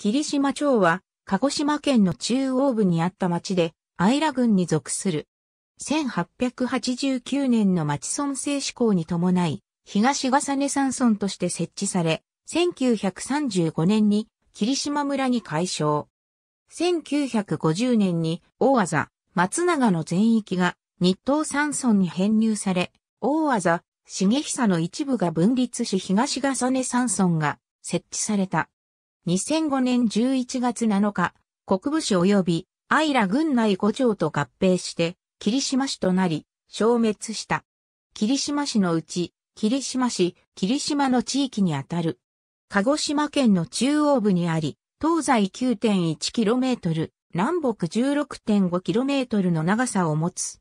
霧島町は、鹿児島県の中央部にあった町で、イ良郡に属する。1889年の町村制施行に伴い、東重根山村として設置され、1935年に霧島村に改称。1950年に大技、松永の全域が日東山村に編入され、大技、重久の一部が分立し東重根山村が設置された。2005年11月7日、国部市及び、アイラ郡内5町と合併して、霧島市となり、消滅した。霧島市のうち、霧島市、霧島の地域にあたる。鹿児島県の中央部にあり、東西 9.1km、南北 16.5km の長さを持つ。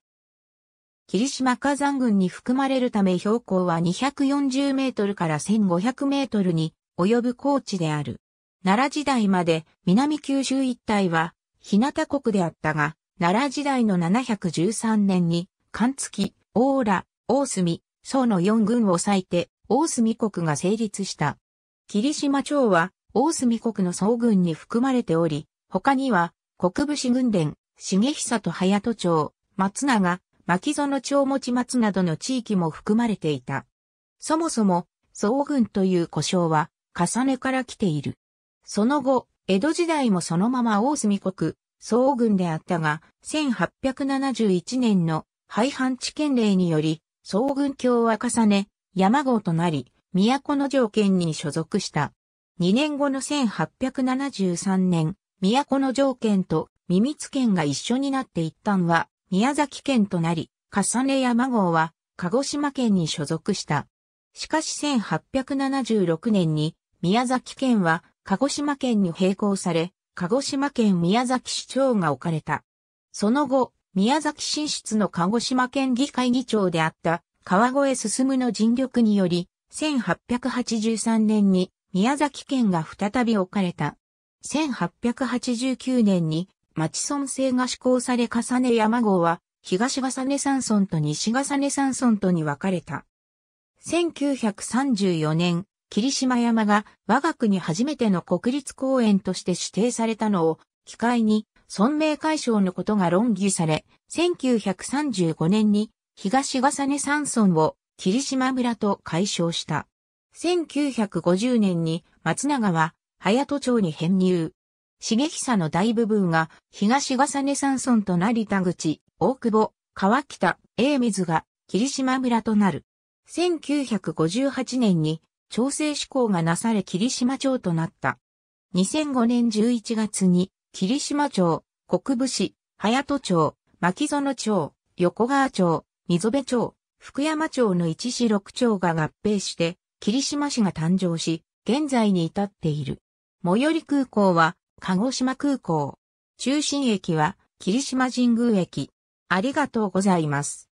霧島火山群に含まれるため標高は240メートルから1500メートルに及ぶ高地である。奈良時代まで南九州一帯は日向国であったが、奈良時代の713年に、関月、大浦、大隅、宋の四軍を割いて、大隅国が成立した。霧島町は、大隅国の総軍に含まれており、他には、国武士軍連、重久と隼人町、松永、牧園町持松などの地域も含まれていた。そもそも、総軍という故障は、重ねから来ている。その後、江戸時代もそのまま大隅国、総軍であったが、1871年の廃藩置県令により、総軍協は重ね、山号となり、都の条件に所属した。2年後の1873年、都の条件と耳津県が一緒になって一旦は宮崎県となり、重ね山号は鹿児島県に所属した。しかし1876年に宮崎県は鹿児島県に並行され、鹿児島県宮崎市長が置かれた。その後、宮崎進出の鹿児島県議会議長であった川越進の尽力により、1883年に宮崎県が再び置かれた。1889年に町村制が施行され重ね山号は東重根山村と西重根山村とに分かれた。1934年、霧島山が我が国初めての国立公園として指定されたのを、機会に、存命解消のことが論議され、1935年に東重根山村を霧島村と解消した。1950年に松永は早戸町に編入。茂久の大部分が東重根山村となり田口、大久保、川北、英水が霧島村となる。1958年に調整施行がなされ霧島町となった。2005年11月に、霧島町、国部市、早戸町、牧園町、横川町、溝部町、福山町の一市六町が合併して、霧島市が誕生し、現在に至っている。最寄り空港は、鹿児島空港。中心駅は、霧島神宮駅。ありがとうございます。